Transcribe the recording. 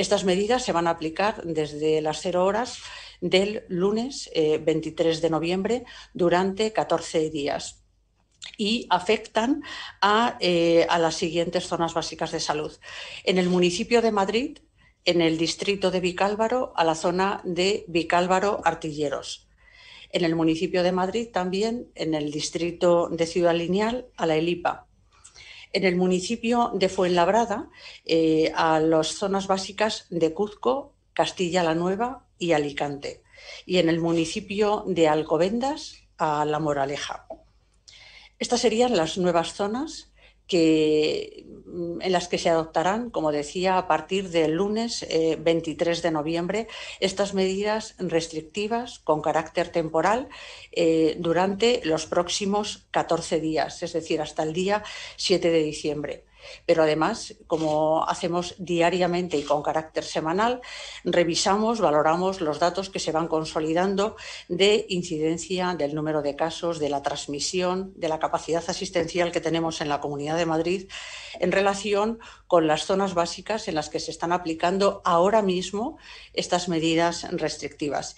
Estas medidas se van a aplicar desde las cero horas del lunes 23 eh, de noviembre durante 14 días y afectan a, eh, a las siguientes zonas básicas de salud. En el municipio de Madrid, en el distrito de Vicálvaro, a la zona de Vicálvaro Artilleros. En el municipio de Madrid también, en el distrito de Ciudad Lineal, a la ELIPA en el municipio de Fuenlabrada eh, a las zonas básicas de Cuzco, Castilla la Nueva y Alicante, y en el municipio de Alcobendas a La Moraleja. Estas serían las nuevas zonas que en las que se adoptarán, como decía, a partir del lunes 23 eh, de noviembre, estas medidas restrictivas con carácter temporal eh, durante los próximos 14 días, es decir, hasta el día 7 de diciembre. Pero además, como hacemos diariamente y con carácter semanal, revisamos, valoramos los datos que se van consolidando de incidencia, del número de casos, de la transmisión, de la capacidad asistencial que tenemos en la Comunidad de Madrid en relación con las zonas básicas en las que se están aplicando ahora mismo estas medidas restrictivas.